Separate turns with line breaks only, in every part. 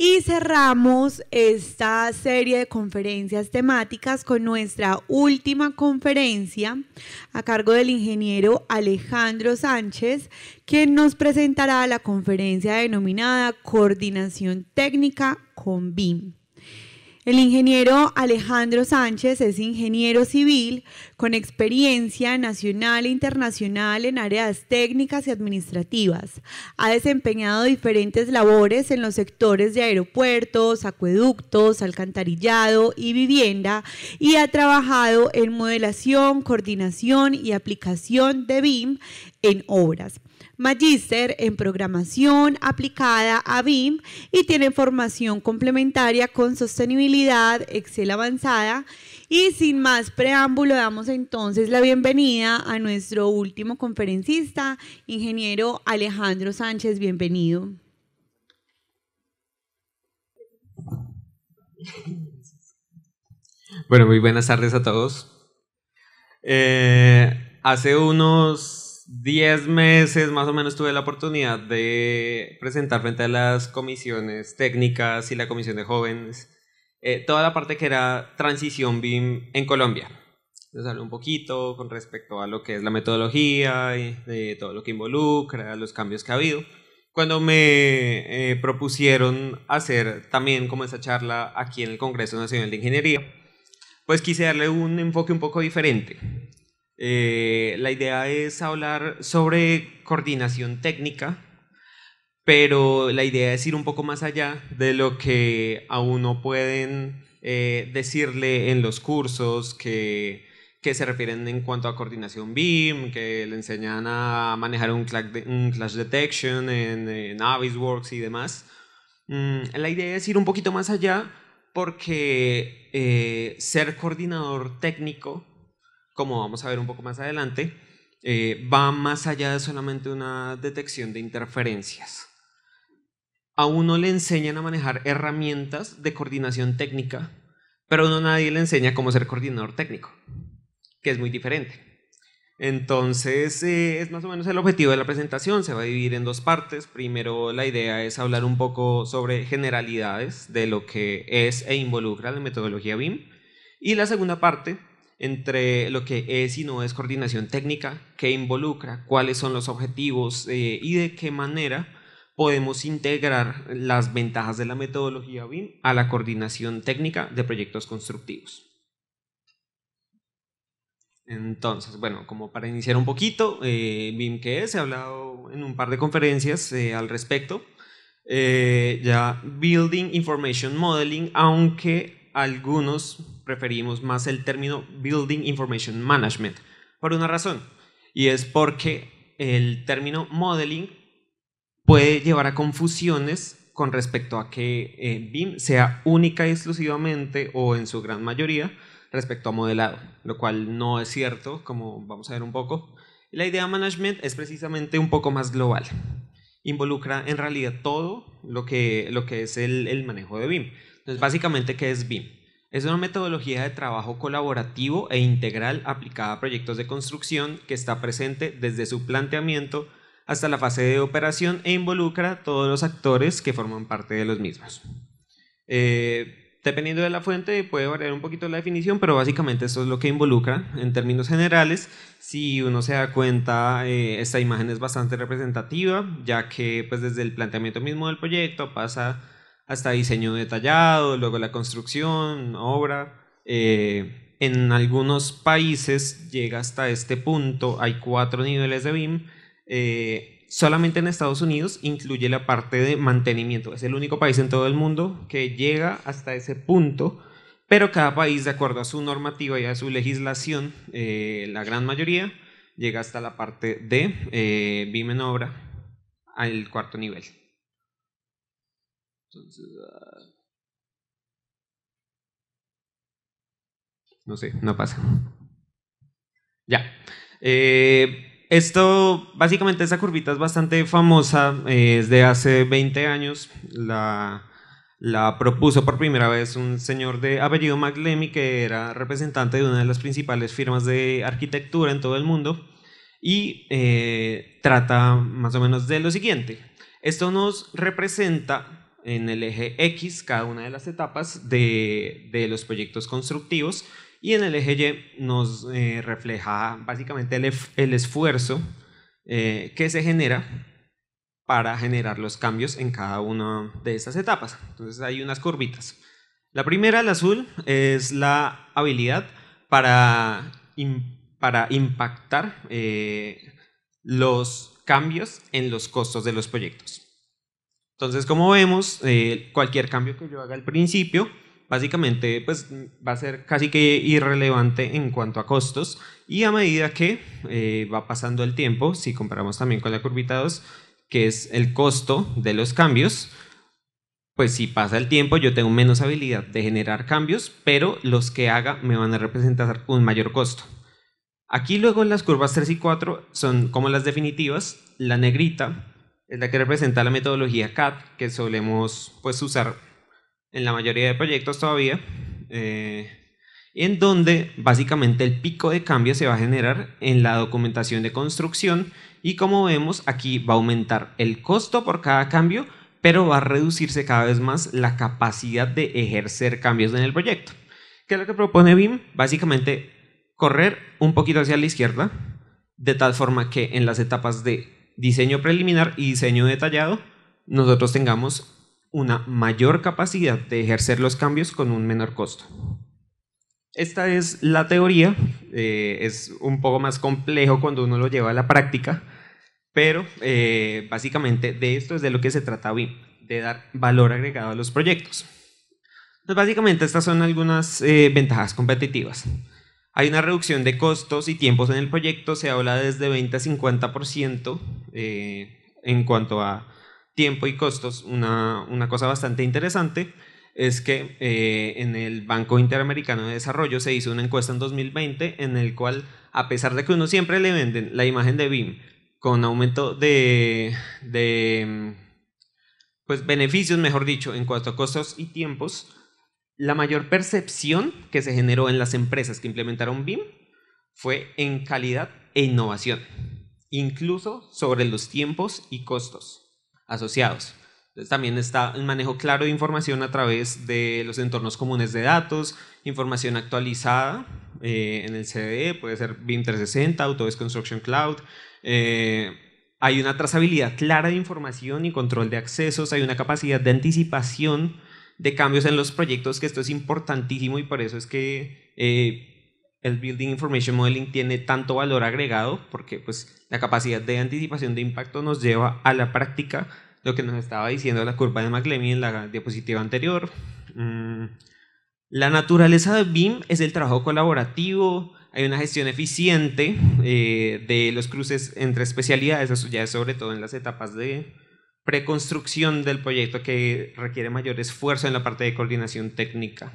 Y cerramos esta serie de conferencias temáticas con nuestra última conferencia a cargo del ingeniero Alejandro Sánchez, quien nos presentará la conferencia denominada Coordinación Técnica con BIM. El ingeniero Alejandro Sánchez es ingeniero civil con experiencia nacional e internacional en áreas técnicas y administrativas. Ha desempeñado diferentes labores en los sectores de aeropuertos, acueductos, alcantarillado y vivienda y ha trabajado en modelación, coordinación y aplicación de BIM en obras magíster en programación aplicada a BIM y tiene formación complementaria con sostenibilidad, Excel avanzada. Y sin más preámbulo, damos entonces la bienvenida a nuestro último conferencista, ingeniero Alejandro Sánchez. Bienvenido.
Bueno, muy buenas tardes a todos. Eh, hace unos 10 meses más o menos tuve la oportunidad de presentar frente a las comisiones técnicas y la comisión de jóvenes eh, toda la parte que era transición BIM en Colombia. Les un poquito con respecto a lo que es la metodología, y, de todo lo que involucra, los cambios que ha habido. Cuando me eh, propusieron hacer también como esa charla aquí en el Congreso Nacional de Ingeniería, pues quise darle un enfoque un poco diferente. Eh, la idea es hablar sobre coordinación técnica, pero la idea es ir un poco más allá de lo que a uno pueden eh, decirle en los cursos que, se refieren en cuanto a coordinación BIM, que le enseñan a manejar un, clash, detection en, Navisworks Avisworks y demás. Mm, la idea es ir un poquito más allá porque eh, ser coordinador técnico como vamos a ver un poco más adelante, eh, va más allá de solamente una detección de interferencias. A uno le enseñan a manejar herramientas de coordinación técnica, pero a uno nadie le enseña cómo ser coordinador técnico, que es muy diferente. Entonces, eh, es más o menos el objetivo de la presentación, se va a dividir en dos partes. Primero, la idea es hablar un poco sobre generalidades de lo que es e involucra la metodología BIM. Y la segunda parte entre lo que es y no es coordinación técnica, qué involucra, cuáles son los objetivos eh, y de qué manera podemos integrar las ventajas de la metodología BIM a la coordinación técnica de proyectos constructivos. Entonces, bueno, como para iniciar un poquito, eh, BIM qué es, he hablado en un par de conferencias eh, al respecto. ya Building Information Modeling, aunque algunos preferimos más el término Building Information Management por una razón, y es porque el término modeling puede llevar a confusiones con respecto a que eh, BIM sea única y exclusivamente o en su gran mayoría respecto a modelado, lo cual no es cierto, como vamos a ver un poco. La idea management es precisamente un poco más global involucra en realidad todo lo que, lo que es el, manejo de BIM. Entonces, básicamente, ¿qué es BIM? Es una metodología de trabajo colaborativo e integral aplicada a proyectos de construcción que está presente desde su planteamiento hasta la fase de operación e involucra a todos los actores que forman parte de los mismos. Eh, dependiendo de la fuente puede variar un poquito la definición, pero básicamente eso es lo que involucra en términos generales. Si uno se da cuenta, eh, esta imagen es bastante representativa, ya que pues desde el planteamiento mismo del proyecto pasa hasta diseño detallado, luego la construcción, obra. Eh, en algunos países llega hasta este punto, hay cuatro niveles de BIM. Eh, solamente en Estados Unidos incluye la parte de mantenimiento. Es el único país en todo el mundo que llega hasta ese punto, pero cada país, de acuerdo a su normativa y a su legislación, eh, la gran mayoría llega hasta la parte de eh, obra al cuarto nivel. Entonces, ah, no sé, no pasa. Ya. Eh, esto, básicamente esa curvita es bastante famosa, eh, es de hace 20 años, la, la propuso por primera vez un señor de apellido McLemmy que era representante de una de las principales firmas de arquitectura en todo el mundo y eh, trata más o menos de lo siguiente. Esto nos representa en el eje X cada una de las etapas de, de los proyectos constructivos y en el eje Y nos eh, refleja básicamente el, esfuerzo eh, que se genera para generar los cambios en cada una de esas etapas. Entonces hay unas curvitas. La primera, el azul, es la habilidad para, para impactar eh, los cambios en los costos de los proyectos. Entonces, como vemos, cualquier cambio que yo haga al principio básicamente pues, va a ser casi que irrelevante en cuanto a costos y a medida que eh, va pasando el tiempo, si comparamos también con la curvita 2, que es el costo de los cambios, pues si pasa el tiempo yo tengo menos habilidad de generar cambios, pero los que haga me van a representar un mayor costo. Aquí luego las curvas 3 y 4 son como las definitivas, la negrita es la que representa la metodología CAD que solemos pues usar en la mayoría de proyectos todavía, eh, en donde básicamente el pico de cambio se va a generar en la documentación de construcción y como vemos aquí va a aumentar el costo por cada cambio, pero va a reducirse cada vez más la capacidad de ejercer cambios en el proyecto. ¿Qué es lo que propone BIM? Básicamente correr un poquito hacia la izquierda, de tal forma que en las etapas de diseño preliminar y diseño detallado, nosotros tengamos una mayor capacidad de ejercer los cambios con un menor costo. Esta es la teoría, eh, es un poco más complejo cuando uno lo lleva a la práctica, pero eh, básicamente de esto es de lo que se trata hoy, de dar valor agregado a los proyectos. básicamente estas son algunas eh, ventajas competitivas. Hay una reducción de costos y tiempos en el proyecto, se habla desde 20 a 50% en cuanto a tiempo y costos, una, cosa bastante interesante es que eh, en el Banco Interamericano de Desarrollo se hizo una encuesta en 2020 en el cual, a pesar de que uno siempre le venden la imagen de BIM con aumento de, pues, beneficios, mejor dicho, en cuanto a costos y tiempos, la mayor percepción que se generó en las empresas que implementaron BIM fue en calidad e innovación, incluso sobre los tiempos y costos asociados. también está el manejo claro de información a través de los entornos comunes de datos, información actualizada eh, en el CDE, puede ser BIM 360, Autodesk Construction Cloud. Eh, hay una trazabilidad clara de información y control de accesos, hay una capacidad de anticipación de cambios en los proyectos, que esto es importantísimo y por eso es que eh, el Building Information Modeling tiene tanto valor agregado porque pues, la capacidad de anticipación de impacto nos lleva a la práctica lo que nos estaba diciendo la curva de McLemmy en la diapositiva anterior. Mm, la naturaleza de BIM es el trabajo colaborativo, hay una gestión eficiente eh, de los cruces entre especialidades, eso ya es sobre todo en las etapas de preconstrucción del proyecto que requiere mayor esfuerzo en la parte de coordinación técnica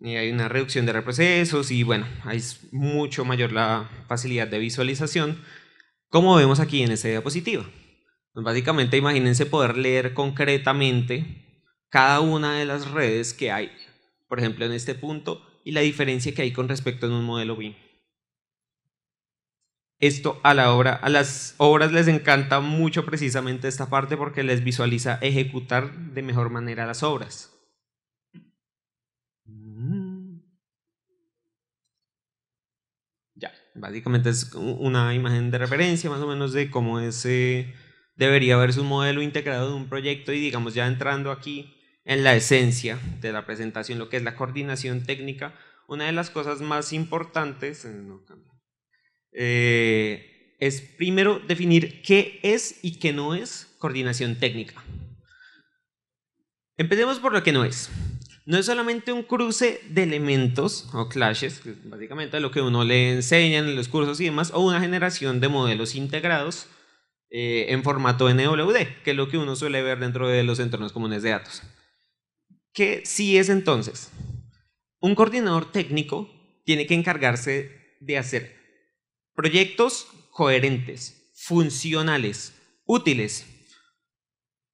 y hay una reducción de reprocesos y bueno, hay mucho mayor la facilidad de visualización, como vemos aquí en esta diapositiva. Pues, básicamente imagínense poder leer concretamente cada una de las redes que hay, por ejemplo en este punto, y la diferencia que hay con respecto a un modelo BIM. Esto a las obras les encanta mucho precisamente esta parte porque les visualiza ejecutar de mejor manera las obras. Básicamente es una imagen de referencia más o menos de cómo ese eh, debería verse un modelo integrado de un proyecto y digamos ya entrando aquí en la esencia de la presentación, lo que es la coordinación técnica, una de las cosas más importantes eh, eh, es primero definir qué es y qué no es coordinación técnica. Empecemos por lo que no es no es solamente un cruce de elementos o clashes, que básicamente lo que uno le enseña en los cursos y demás, o una generación de modelos integrados eh, en formato NWD, que es lo que uno suele ver dentro de los entornos comunes de datos. ¿Qué sí es entonces? Un coordinador técnico tiene que encargarse de hacer proyectos coherentes, funcionales, útiles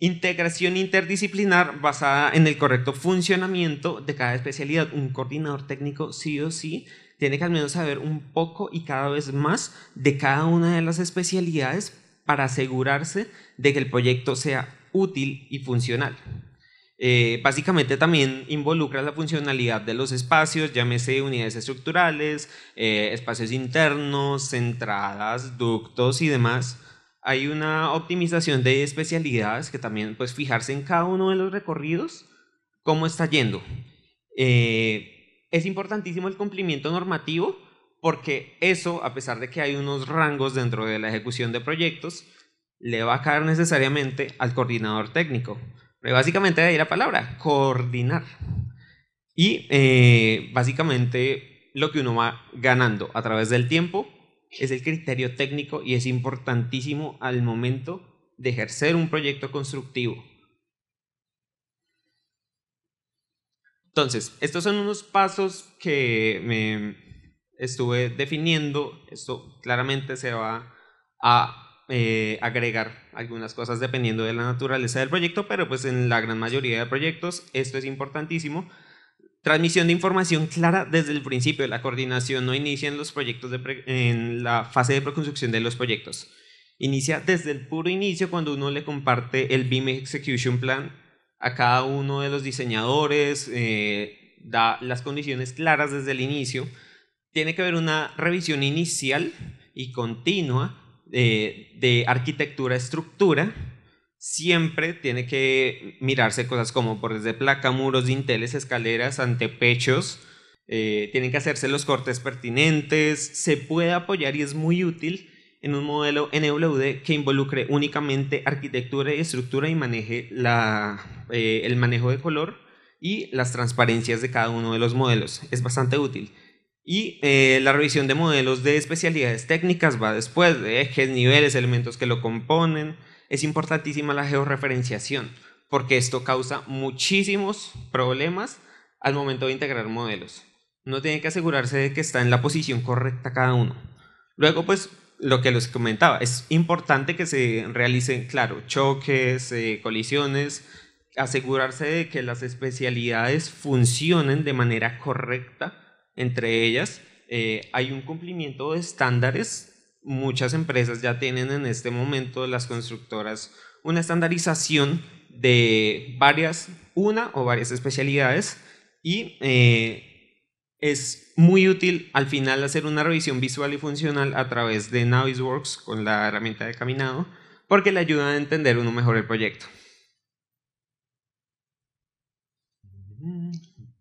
Integración interdisciplinar basada en el correcto funcionamiento de cada especialidad. Un coordinador técnico sí o sí tiene que al menos saber un poco y cada vez más de cada una de las especialidades para asegurarse de que el proyecto sea útil y funcional. Eh, básicamente también involucra la funcionalidad de los espacios, llámese unidades estructurales, eh, espacios internos, entradas, ductos y demás. Hay una optimización de especialidades que también, pues, fijarse en cada uno de los recorridos, cómo está yendo. Eh, es importantísimo el cumplimiento normativo porque eso, a pesar de que hay unos rangos dentro de la ejecución de proyectos, le va a caer necesariamente al coordinador técnico. Pero básicamente de ahí la palabra, coordinar. Y eh, básicamente lo que uno va ganando a través del tiempo es el criterio técnico y es importantísimo al momento de ejercer un proyecto constructivo. Entonces, estos son unos pasos que me estuve definiendo. Esto claramente se va a eh, agregar algunas cosas dependiendo de la naturaleza del proyecto, pero pues en la gran mayoría de proyectos esto es importantísimo Transmisión de información clara desde el principio. La coordinación no inicia en, los proyectos en la fase de preconstrucción de los proyectos. Inicia desde el puro inicio cuando uno le comparte el BIM Execution Plan a cada uno de los diseñadores, eh, da las condiciones claras desde el inicio. Tiene que haber una revisión inicial y continua eh, de arquitectura-estructura siempre tiene que mirarse cosas como por desde placa, muros, dinteles, escaleras, antepechos. Eh, tienen que hacerse los cortes pertinentes. Se puede apoyar y es muy útil en un modelo NWD que involucre únicamente arquitectura y estructura y maneje eh, el manejo de color y las transparencias de cada uno de los modelos. Es bastante útil. Y eh, la revisión de modelos de especialidades técnicas va después de ejes, niveles, elementos que lo componen, es importantísima la georreferenciación, porque esto causa muchísimos problemas al momento de integrar modelos. Uno tiene que asegurarse de que está en la posición correcta cada uno. Luego, pues, lo que les comentaba, es importante que se realicen, claro, choques, eh, colisiones, asegurarse de que las especialidades funcionen de manera correcta entre ellas. Eh, hay un cumplimiento de estándares muchas empresas ya tienen en este momento las constructoras una estandarización de varias, una o varias especialidades y eh, es muy útil al final hacer una revisión visual y funcional a través de Navisworks con la herramienta de caminado porque le ayuda a entender uno mejor el proyecto.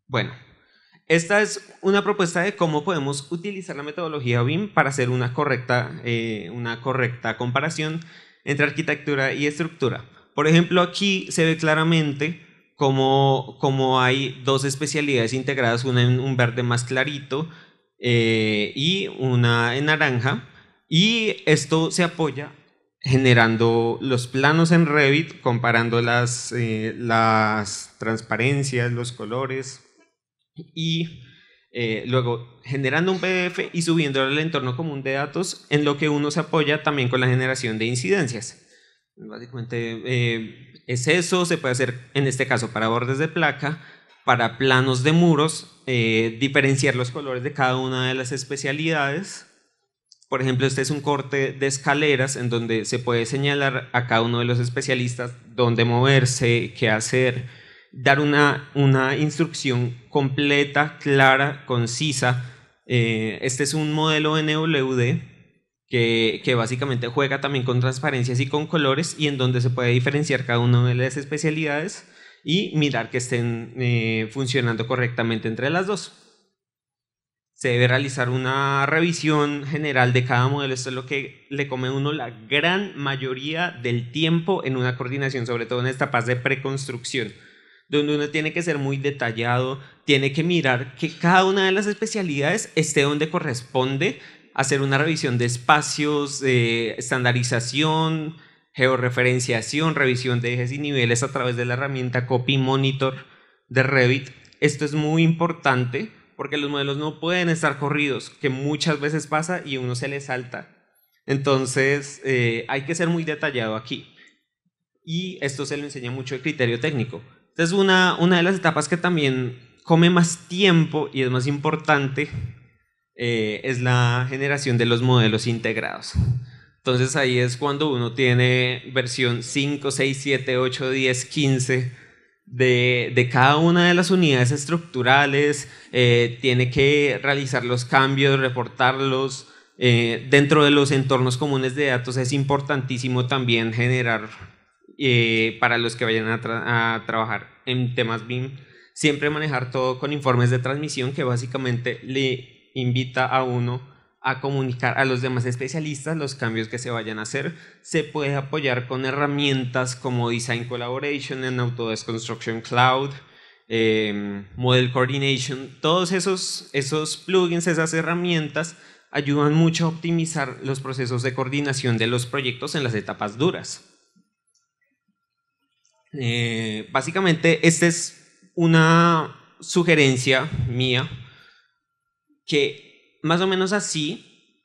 Bueno, esta es una propuesta de cómo podemos utilizar la metodología BIM para hacer una correcta, eh, una correcta comparación entre arquitectura y estructura. Por ejemplo, aquí se ve claramente cómo, hay dos especialidades integradas, una en un verde más clarito eh, y una en naranja. Y esto se apoya generando los planos en Revit, comparando las, eh, las transparencias, los colores, y eh, luego generando un PDF y subiendo al entorno común de datos en lo que uno se apoya también con la generación de incidencias. Básicamente eh, es eso, se puede hacer en este caso para bordes de placa, para planos de muros, eh, diferenciar los colores de cada una de las especialidades. Por ejemplo, este es un corte de escaleras en donde se puede señalar a cada uno de los especialistas dónde moverse, qué hacer, dar una, instrucción completa, clara, concisa. Eh, este es un modelo NWD que, que, básicamente juega también con transparencias y con colores y en donde se puede diferenciar cada una de las especialidades y mirar que estén eh, funcionando correctamente entre las dos. Se debe realizar una revisión general de cada modelo. Esto es lo que le come uno la gran mayoría del tiempo en una coordinación, sobre todo en esta fase de preconstrucción donde uno tiene que ser muy detallado, tiene que mirar que cada una de las especialidades esté donde corresponde, hacer una revisión de espacios, estandarización, georreferenciación, revisión de ejes y niveles a través de la herramienta Copy Monitor de Revit. Esto es muy importante porque los modelos no pueden estar corridos, que muchas veces pasa y uno se le salta. Entonces eh, hay que ser muy detallado aquí. Y esto se lo enseña mucho el criterio técnico. Entonces, una, una de las etapas que también come más tiempo y es más importante eh, es la generación de los modelos integrados. Entonces ahí es cuando uno tiene versión 5, 6, 7, 8, 10, 15 de, cada una de las unidades estructurales, eh, tiene que realizar los cambios, reportarlos. Eh, dentro de los entornos comunes de datos es importantísimo también generar eh, para los que vayan a, trabajar en temas BIM, siempre manejar todo con informes de transmisión que básicamente le invita a uno a comunicar a los demás especialistas los cambios que se vayan a hacer. Se puede apoyar con herramientas como Design Collaboration en Autodesk Construction Cloud, em, Model Coordination. Todos esos plugins, esas herramientas ayudan mucho a optimizar los procesos de coordinación de los proyectos en las etapas duras. Eh, básicamente, esta es una sugerencia mía que más o menos así,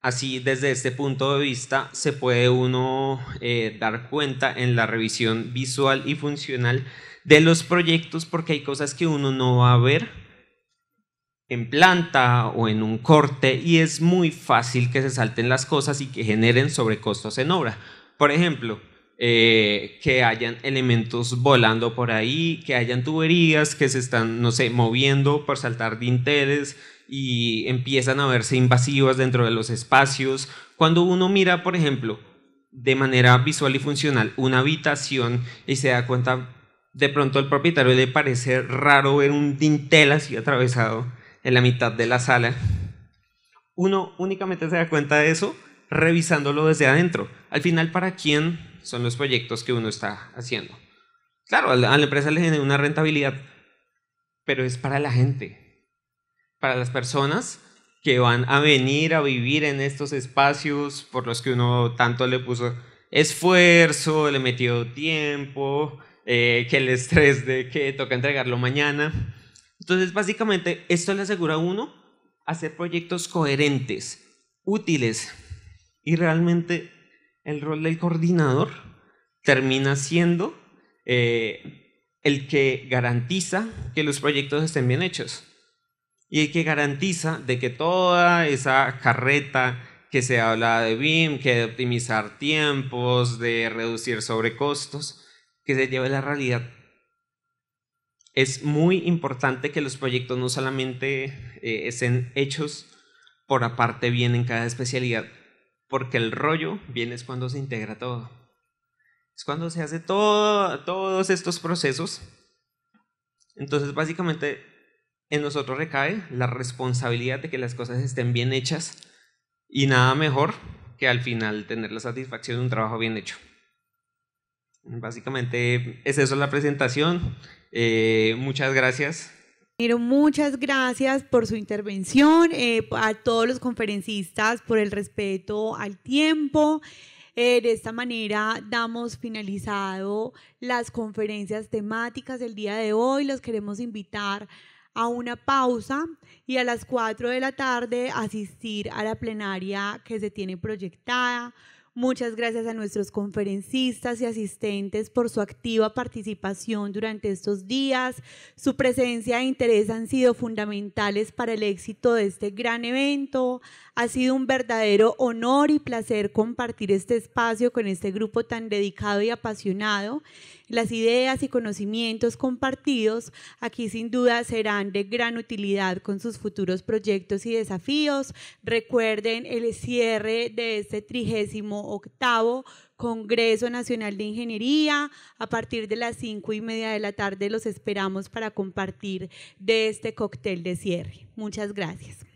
así desde este punto de vista, se puede uno eh, dar cuenta en la revisión visual y funcional de los proyectos porque hay cosas que uno no va a ver en planta o en un corte y es muy fácil que se salten las cosas y que generen sobrecostos en obra. Por ejemplo, eh, que hayan elementos volando por ahí, que hayan tuberías que se están, no sé, moviendo por saltar dinteles y empiezan a verse invasivas dentro de los espacios. Cuando uno mira, por ejemplo, de manera visual y funcional una habitación y se da cuenta, de pronto al propietario le parece raro ver un dintel así atravesado en la mitad de la sala. Uno únicamente se da cuenta de eso revisándolo desde adentro. Al final, ¿para quién son los proyectos que uno está haciendo. Claro, a la, empresa le genera una rentabilidad, pero es para la gente, para las personas que van a venir a vivir en estos espacios por los que uno tanto le puso esfuerzo, le metió tiempo, eh, que el estrés de que toca entregarlo mañana. Entonces, básicamente, esto le asegura a uno hacer proyectos coherentes, útiles y realmente el rol del coordinador termina siendo eh, el que garantiza que los proyectos estén bien hechos y el que garantiza de que toda esa carreta que se habla de BIM, que de optimizar tiempos, de reducir sobrecostos, que se lleve a la realidad. Es muy importante que los proyectos no solamente eh, estén hechos por aparte bien en cada especialidad, porque el rollo viene es cuando se integra todo. Es cuando se hace todo, todos estos procesos. Entonces, básicamente, en nosotros recae la responsabilidad de que las cosas estén bien hechas y nada mejor que al final tener la satisfacción de un trabajo bien hecho. Básicamente es eso la presentación. Eh, muchas gracias
muchas gracias por su intervención, eh, a todos los conferencistas por el respeto al tiempo. Eh, de esta manera damos finalizado las conferencias temáticas del día de hoy. Los queremos invitar a una pausa y a las 4 de la tarde asistir a la plenaria que se tiene proyectada Muchas gracias a nuestros conferencistas y asistentes por su activa participación durante estos días. Su presencia e interés han sido fundamentales para el éxito de este gran evento. Ha sido un verdadero honor y placer compartir este espacio con este grupo tan dedicado y apasionado. Las ideas y conocimientos compartidos aquí sin duda serán de gran utilidad con sus futuros proyectos y desafíos. Recuerden el cierre de este trigésimo octavo Congreso Nacional de Ingeniería. A partir de las cinco y media de la tarde los esperamos para compartir de este cóctel de cierre. Muchas gracias.